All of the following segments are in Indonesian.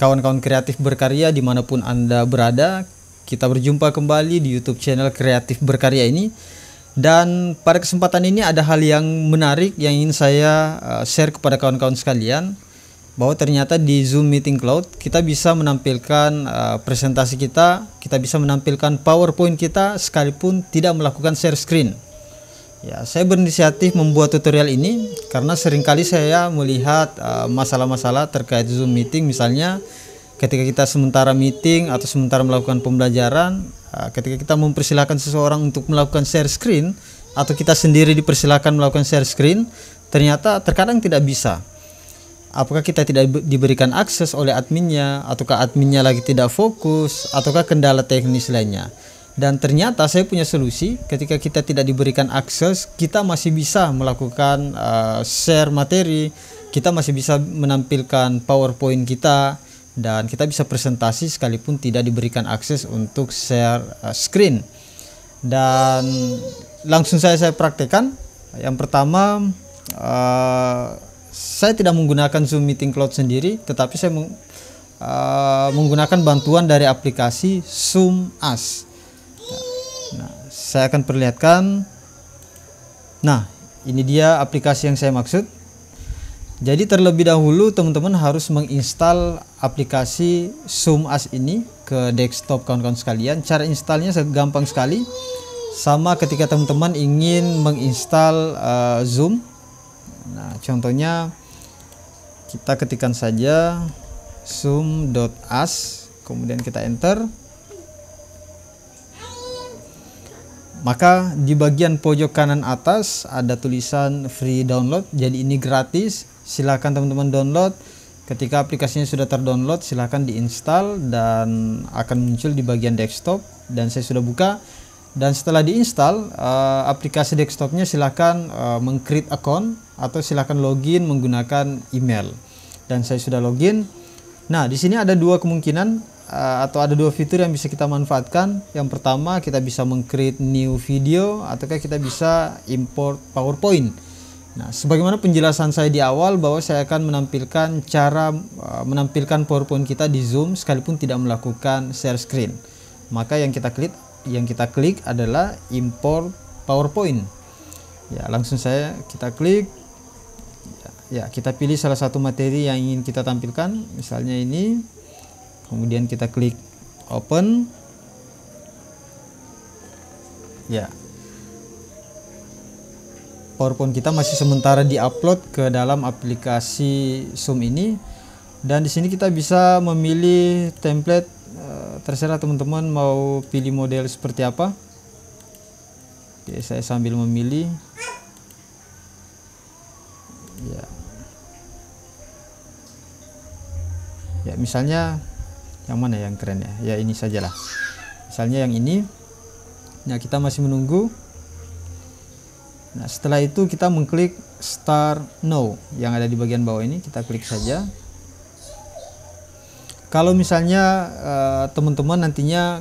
kawan-kawan kreatif berkarya dimanapun Anda berada. Kita berjumpa kembali di YouTube channel Kreatif Berkarya ini. Dan pada kesempatan ini ada hal yang menarik yang ingin saya eh, share kepada kawan-kawan sekalian bahwa ternyata di Zoom Meeting Cloud kita bisa menampilkan eh, presentasi kita, kita bisa menampilkan PowerPoint kita sekalipun tidak melakukan share screen. Ya, saya berinisiatif membuat tutorial ini karena seringkali saya melihat eh, masalah-masalah uh, terkait Zoom meeting misalnya ketika kita sementara meeting atau sementara melakukan pembelajaran, uh, ketika kita mempersilahkan seseorang untuk melakukan share screen atau kita sendiri dipersilahkan melakukan share screen, ternyata terkadang tidak bisa. Apakah kita tidak diberikan akses oleh adminnya ataukah adminnya lagi tidak fokus ataukah kendala teknis lainnya? dan ternyata saya punya solusi ketika kita tidak diberikan akses kita masih bisa melakukan uh, share materi kita masih bisa menampilkan powerpoint kita dan kita bisa presentasi sekalipun tidak diberikan akses untuk share uh, screen dan langsung saya saya praktekkan yang pertama uh, saya tidak menggunakan Zoom Meeting Cloud sendiri, tetapi saya meng, uh, menggunakan bantuan dari aplikasi Zoom As saya akan perlihatkan nah ini dia aplikasi yang saya maksud jadi terlebih dahulu teman-teman harus menginstal aplikasi Zoom As ini ke desktop kawan-kawan sekalian cara installnya gampang sekali sama ketika teman-teman ingin menginstal uh, Zoom nah contohnya kita ketikkan saja zoom.as kemudian kita enter Maka di bagian pojok kanan atas ada tulisan free download. Jadi ini gratis. Silahkan teman-teman download. Ketika aplikasinya sudah terdownload, silahkan diinstal dan akan muncul di bagian desktop. Dan saya sudah buka. Dan setelah diinstal, uh, aplikasi desktopnya silahkan uh, eh, mengcreate account atau silahkan login menggunakan email. Dan saya sudah login. Nah, di sini ada dua kemungkinan Eh, atau ada dua fitur yang bisa kita manfaatkan. Yang pertama kita bisa mengcreate new video ataukah kita bisa import PowerPoint. Nah, sebagaimana penjelasan saya di awal bahwa saya akan menampilkan cara uh, menampilkan PowerPoint kita di Zoom sekalipun tidak melakukan share screen. Maka yang kita klik yang kita klik adalah import PowerPoint. Ya, langsung saya kita klik ya, kita pilih salah satu materi yang ingin kita tampilkan, misalnya ini kemudian kita klik open ya PowerPoint kita masih sementara diupload ke dalam aplikasi Zoom ini dan di sini kita bisa memilih template eh, terserah teman-teman mau pilih model seperti apa Oke, saya sambil memilih ya ya misalnya yang mana yang keren ya ya ini sajalah misalnya yang ini nah kita masih menunggu nah setelah itu kita mengklik Start Now yang ada di bagian bawah ini kita klik saja kalau misalnya eh, teman-teman nantinya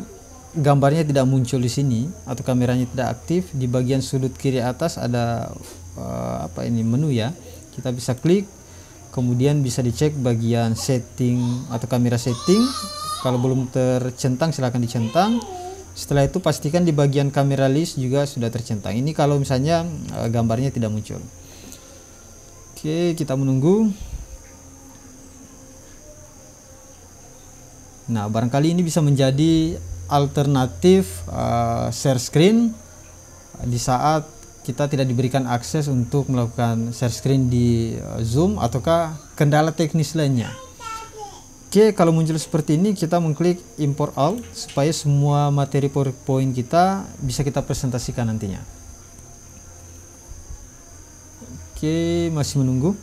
gambarnya tidak muncul di sini atau kameranya tidak aktif di bagian sudut kiri atas ada eh, apa ini menu ya kita bisa klik kemudian bisa dicek bagian setting atau kamera setting kalau belum tercentang silahkan dicentang setelah itu pastikan di bagian kamera list juga sudah tercentang ini kalau misalnya eh, gambarnya tidak muncul oke kita menunggu nah barangkali ini bisa menjadi alternatif uh, share screen di saat kita tidak diberikan akses untuk melakukan share screen di eh, Zoom ataukah kendala teknis lainnya. Oke, kalau muncul seperti ini kita mengklik import all supaya semua materi PowerPoint kita bisa kita presentasikan nantinya. Oke, masih menunggu.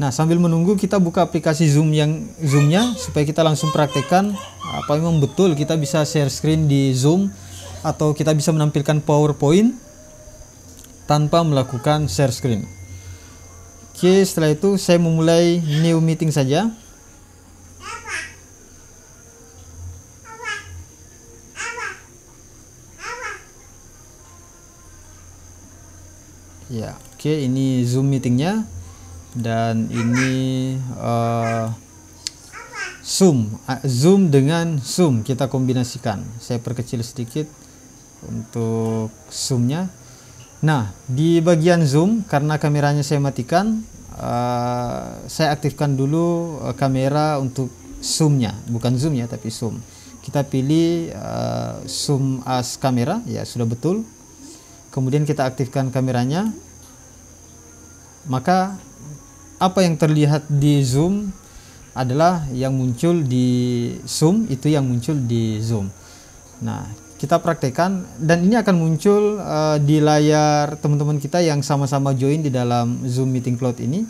Nah, sambil menunggu kita buka aplikasi Zoom yang Zoomnya supaya kita langsung praktekan apa memang betul kita bisa share screen di Zoom atau kita bisa menampilkan PowerPoint tanpa melakukan share screen. Oke, setelah itu saya memulai new meeting saja. Ya, oke ini Zoom meetingnya dan ini uh, Zoom, Zoom dengan Zoom kita kombinasikan. Saya perkecil sedikit untuk zoomnya nah di bagian zoom karena kameranya saya matikan uh, saya aktifkan dulu uh, kamera untuk zoomnya bukan zoom ya tapi zoom kita pilih uh, zoom as kamera ya sudah betul kemudian kita aktifkan kameranya maka apa yang terlihat di zoom adalah yang muncul di zoom itu yang muncul di zoom nah kita praktekkan dan ini akan muncul uh, di layar teman-teman kita yang sama-sama join di dalam Zoom Meeting Cloud ini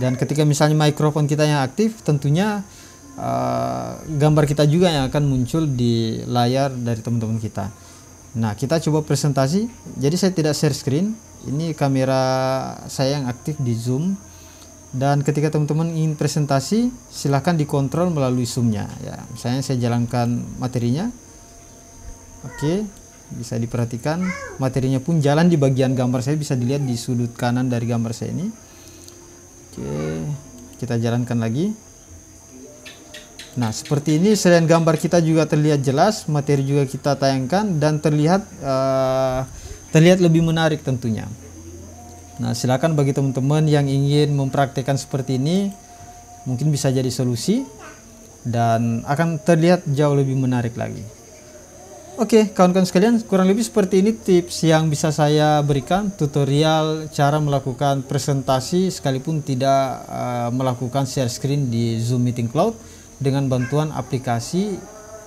dan ketika misalnya mikrofon kita yang aktif tentunya uh, gambar kita juga yang akan muncul di layar dari teman-teman kita nah kita coba presentasi jadi saya tidak share screen ini kamera saya yang aktif di Zoom dan ketika teman-teman ingin presentasi silahkan dikontrol melalui zoomnya ya misalnya saya jalankan materinya Oke, bisa diperhatikan materinya pun jalan di bagian gambar saya bisa dilihat di sudut kanan dari gambar saya ini. Oke, kita jalankan lagi. Nah, seperti ini selain gambar kita juga terlihat jelas, materi juga kita tayangkan dan terlihat uh, terlihat lebih menarik tentunya. Nah, silakan bagi teman-teman yang ingin mempraktekkan seperti ini mungkin bisa jadi solusi dan akan terlihat jauh lebih menarik lagi. Oke, okay, kawan-kawan sekalian, kurang lebih seperti ini tips yang bisa saya berikan tutorial cara melakukan presentasi sekalipun tidak uh, melakukan share screen di Zoom Meeting Cloud dengan bantuan aplikasi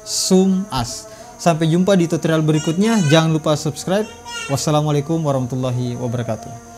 Zoom As. Sampai jumpa di tutorial berikutnya. Jangan lupa subscribe. Wassalamualaikum warahmatullahi wabarakatuh.